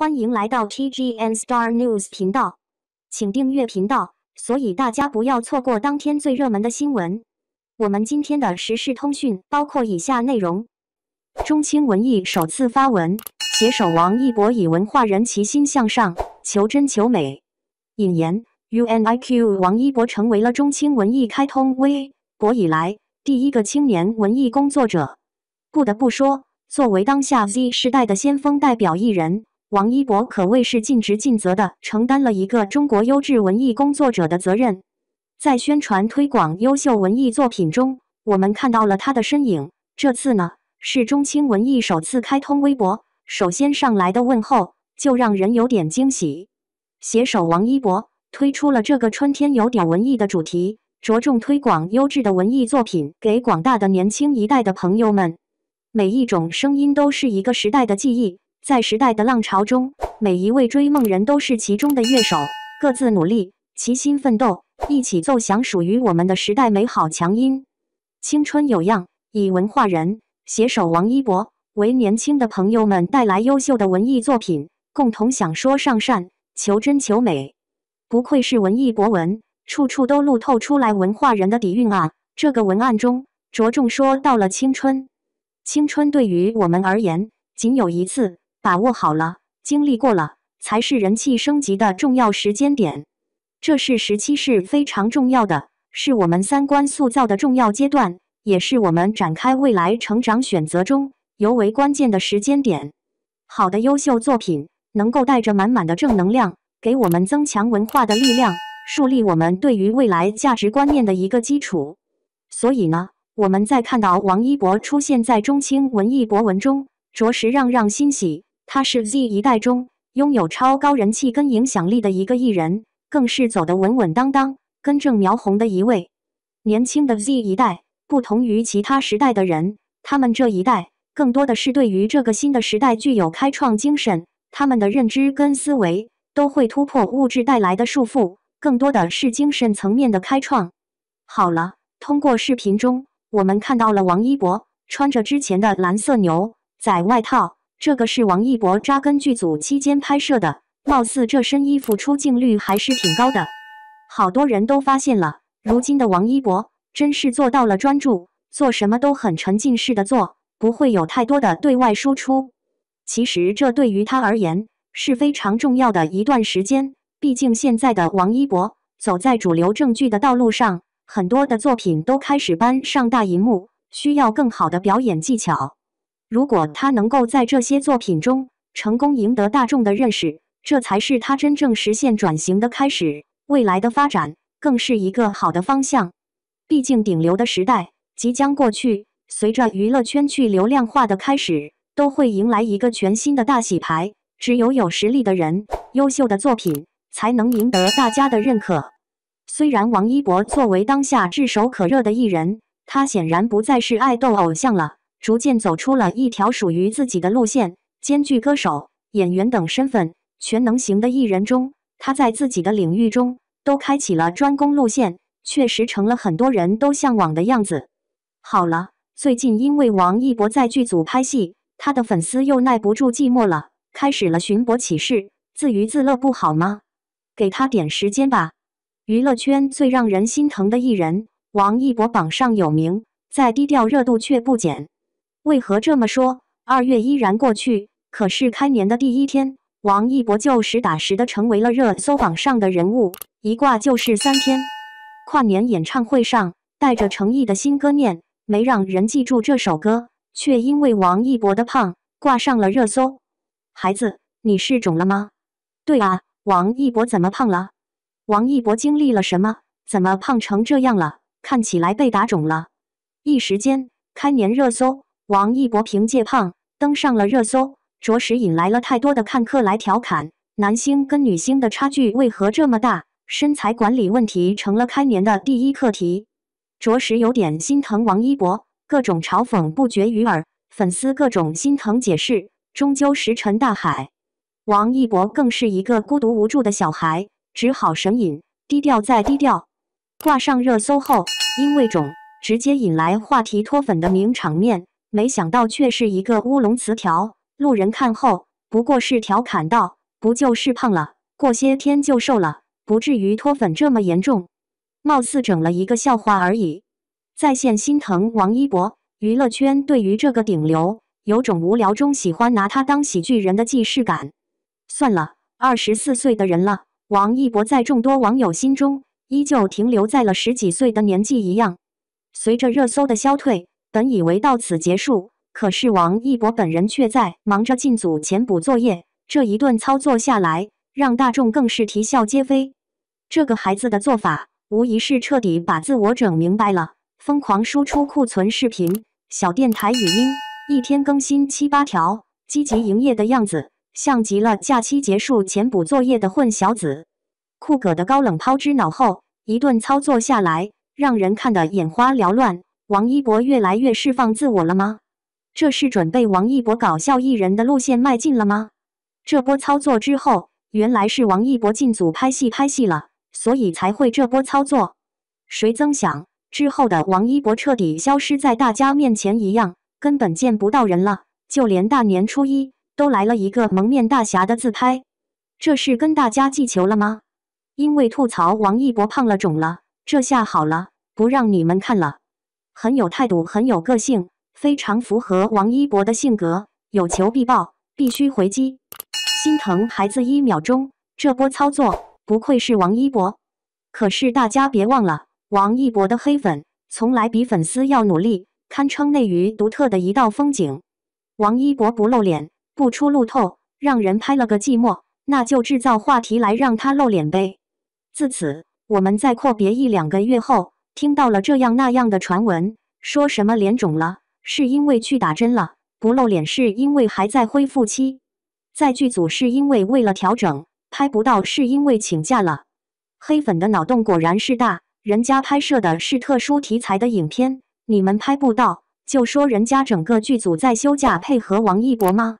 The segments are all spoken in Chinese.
欢迎来到 TGN Star News 频道，请订阅频道，所以大家不要错过当天最热门的新闻。我们今天的时事通讯包括以下内容：中青文艺首次发文携手王一博，以文化人齐心向上，求真求美。引言：UNIQ 王一博成为了中青文艺开通微博以来第一个青年文艺工作者。不得不说，作为当下 Z 世代的先锋代表艺人。王一博可谓是尽职尽责的承担了一个中国优质文艺工作者的责任。在宣传推广优秀文艺作品中，我们看到了他的身影。这次呢，是中青文艺首次开通微博，首先上来的问候就让人有点惊喜。携手王一博，推出了这个春天有点文艺的主题，着重推广优质的文艺作品给广大的年轻一代的朋友们。每一种声音都是一个时代的记忆。在时代的浪潮中，每一位追梦人都是其中的乐手，各自努力，齐心奋斗，一起奏响属于我们的时代美好强音。青春有样，以文化人，携手王一博，为年轻的朋友们带来优秀的文艺作品，共同想说上善，求真求美。不愧是文艺博文，处处都露透出来文化人的底蕴啊！这个文案中着重说到了青春，青春对于我们而言仅有一次。把握好了，经历过了，才是人气升级的重要时间点。这是时期是非常重要的，是我们三观塑造的重要阶段，也是我们展开未来成长选择中尤为关键的时间点。好的优秀作品能够带着满满的正能量，给我们增强文化的力量，树立我们对于未来价值观念的一个基础。所以呢，我们在看到王一博出现在中青文艺博文中，着实让让欣喜。他是 Z 一代中拥有超高人气跟影响力的一个艺人，更是走得稳稳当当、根正苗红的一位年轻的 Z 一代。不同于其他时代的人，他们这一代更多的是对于这个新的时代具有开创精神。他们的认知跟思维都会突破物质带来的束缚，更多的是精神层面的开创。好了，通过视频中我们看到了王一博穿着之前的蓝色牛仔外套。这个是王一博扎根剧组期间拍摄的，貌似这身衣服出镜率还是挺高的，好多人都发现了。如今的王一博真是做到了专注，做什么都很沉浸式的做，不会有太多的对外输出。其实这对于他而言是非常重要的一段时间，毕竟现在的王一博走在主流正剧的道路上，很多的作品都开始搬上大荧幕，需要更好的表演技巧。如果他能够在这些作品中成功赢得大众的认识，这才是他真正实现转型的开始。未来的发展更是一个好的方向。毕竟顶流的时代即将过去，随着娱乐圈去流量化的开始，都会迎来一个全新的大洗牌。只有有实力的人、优秀的作品，才能赢得大家的认可。虽然王一博作为当下炙手可热的艺人，他显然不再是爱豆偶像了。逐渐走出了一条属于自己的路线，兼具歌手、演员等身份，全能型的艺人中，他在自己的领域中都开启了专攻路线，确实成了很多人都向往的样子。好了，最近因为王一博在剧组拍戏，他的粉丝又耐不住寂寞了，开始了寻博启事，自娱自乐不好吗？给他点时间吧。娱乐圈最让人心疼的艺人，王一博榜上有名，在低调，热度却不减。为何这么说？二月依然过去，可是开年的第一天，王一博就实打实的成为了热搜榜上的人物，一挂就是三天。跨年演唱会上，带着诚意的新歌念没让人记住这首歌，却因为王一博的胖挂上了热搜。孩子，你是肿了吗？对啊，王一博怎么胖了？王一博经历了什么？怎么胖成这样了？看起来被打肿了。一时间，开年热搜。王一博凭借胖登上了热搜，着实引来了太多的看客来调侃。男星跟女星的差距为何这么大？身材管理问题成了开年的第一课题，着实有点心疼王一博。各种嘲讽不绝于耳，粉丝各种心疼解释，终究石沉大海。王一博更是一个孤独无助的小孩，只好神隐，低调再低调。挂上热搜后，因为肿直接引来话题脱粉的名场面。没想到却是一个乌龙词条，路人看后不过是调侃道：“不就是胖了，过些天就瘦了，不至于脱粉这么严重。”貌似整了一个笑话而已。在线心疼王一博，娱乐圈对于这个顶流有种无聊中喜欢拿他当喜剧人的既视感。算了，二十四岁的人了，王一博在众多网友心中依旧停留在了十几岁的年纪一样。随着热搜的消退。本以为到此结束，可是王一博本人却在忙着进组前补作业。这一顿操作下来，让大众更是啼笑皆非。这个孩子的做法，无疑是彻底把自我整明白了。疯狂输出库存视频、小电台语音，一天更新七八条，积极营业的样子，像极了假期结束前补作业的混小子。酷哥的高冷抛之脑后，一顿操作下来，让人看得眼花缭乱。王一博越来越释放自我了吗？这是准备王一博搞笑艺人的路线迈进了吗？这波操作之后，原来是王一博进组拍戏拍戏了，所以才会这波操作。谁曾想之后的王一博彻底消失在大家面前一样，根本见不到人了。就连大年初一都来了一个蒙面大侠的自拍，这是跟大家记仇了吗？因为吐槽王一博胖了肿了，这下好了，不让你们看了。很有态度，很有个性，非常符合王一博的性格。有求必报，必须回击。心疼孩子一秒钟，这波操作不愧是王一博。可是大家别忘了，王一博的黑粉从来比粉丝要努力，堪称内娱独特的一道风景。王一博不露脸，不出路透，让人拍了个寂寞，那就制造话题来让他露脸呗。自此，我们在阔别一两个月后。听到了这样那样的传闻，说什么脸肿了是因为去打针了，不露脸是因为还在恢复期，在剧组是因为为了调整，拍不到是因为请假了。黑粉的脑洞果然是大，人家拍摄的是特殊题材的影片，你们拍不到就说人家整个剧组在休假配合王一博吗？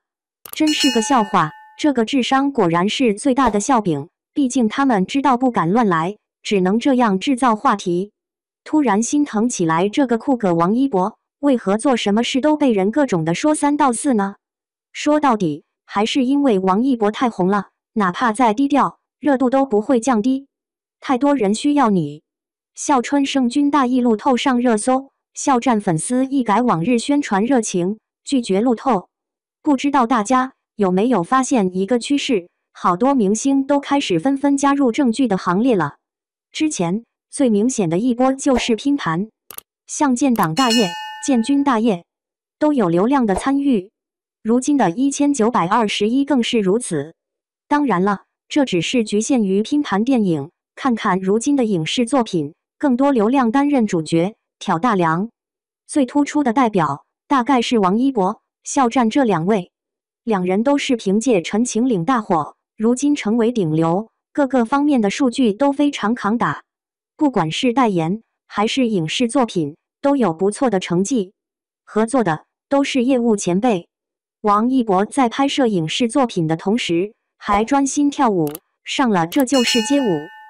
真是个笑话，这个智商果然是最大的笑柄。毕竟他们知道不敢乱来，只能这样制造话题。突然心疼起来，这个酷哥王一博为何做什么事都被人各种的说三道四呢？说到底还是因为王一博太红了，哪怕再低调，热度都不会降低。太多人需要你。笑春圣君大义路透上热搜，笑战粉丝一改往日宣传热情，拒绝路透。不知道大家有没有发现一个趋势？好多明星都开始纷纷加入正剧的行列了。之前。最明显的一波就是拼盘，像建党大业、建军大业，都有流量的参与。如今的一千九百二十一更是如此。当然了，这只是局限于拼盘电影。看看如今的影视作品，更多流量担任主角，挑大梁。最突出的代表大概是王一博、肖战这两位，两人都是凭借《陈情令》大火，如今成为顶流，各个方面的数据都非常扛打。不管是代言还是影视作品，都有不错的成绩，合作的都是业务前辈。王一博在拍摄影视作品的同时，还专心跳舞，上了《这就是街舞》，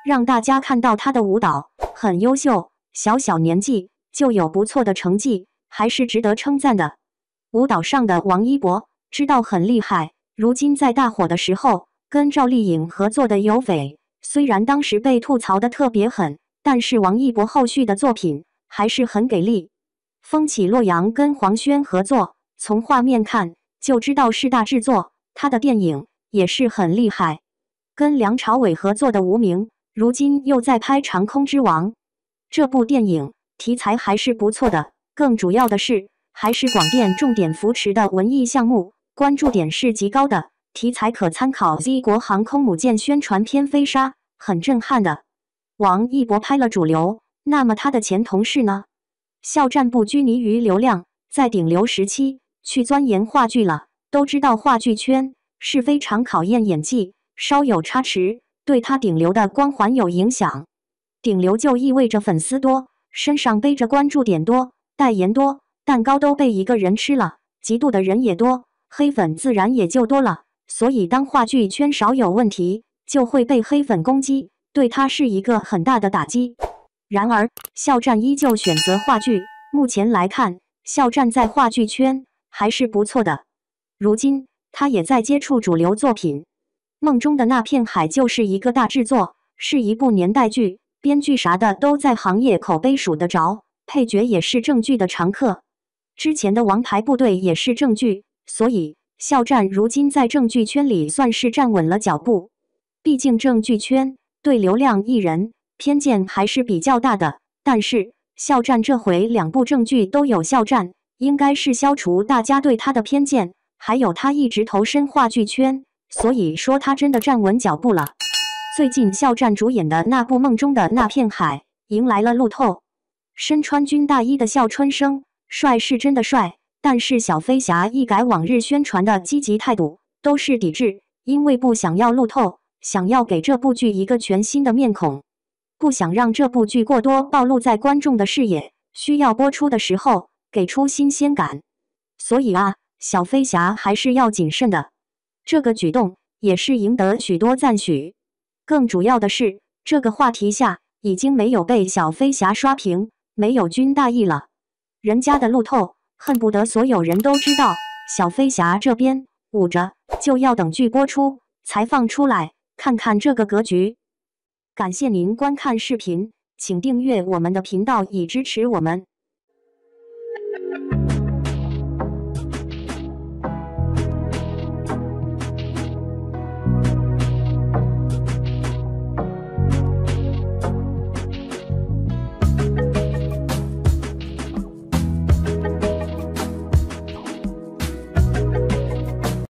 让大家看到他的舞蹈很优秀。小小年纪就有不错的成绩，还是值得称赞的。舞蹈上的王一博知道很厉害，如今在大火的时候，跟赵丽颖合作的《有翡》，虽然当时被吐槽的特别狠。但是王一博后续的作品还是很给力，《风起洛阳》跟黄轩合作，从画面看就知道是大制作。他的电影也是很厉害，跟梁朝伟合作的《无名》，如今又在拍《长空之王》。这部电影题材还是不错的，更主要的是还是广电重点扶持的文艺项目，关注点是极高的。题材可参考《Z 国航空母舰》宣传片《飞沙》，很震撼的。王一博拍了主流，那么他的前同事呢？肖战不拘泥于流量，在顶流时期去钻研话剧了。都知道话剧圈是非常考验演技，稍有差池，对他顶流的光环有影响。顶流就意味着粉丝多，身上背着关注点多，代言多，蛋糕都被一个人吃了，嫉妒的人也多，黑粉自然也就多了。所以当话剧圈少有问题，就会被黑粉攻击。对他是一个很大的打击。然而，肖战依旧选择话剧。目前来看，肖战在话剧圈还是不错的。如今，他也在接触主流作品，《梦中的那片海》就是一个大制作，是一部年代剧，编剧啥的都在行业口碑数得着，配角也是正剧的常客。之前的《王牌部队》也是正剧，所以肖战如今在正剧圈里算是站稳了脚步。毕竟正剧圈。对流量艺人偏见还是比较大的，但是肖战这回两部正剧都有肖战，应该是消除大家对他的偏见。还有他一直投身话剧圈，所以说他真的站稳脚步了。最近肖战主演的那部《梦中的那片海》迎来了路透，身穿军大衣的肖春生帅是真的帅，但是小飞侠一改往日宣传的积极态度，都是抵制，因为不想要路透。想要给这部剧一个全新的面孔，不想让这部剧过多暴露在观众的视野，需要播出的时候给出新鲜感。所以啊，小飞侠还是要谨慎的。这个举动也是赢得许多赞许。更主要的是，这个话题下已经没有被小飞侠刷屏，没有军大意了。人家的路透恨不得所有人都知道，小飞侠这边捂着，就要等剧播出才放出来。看看这个格局，感谢您观看视频，请订阅我们的频道以支持我们。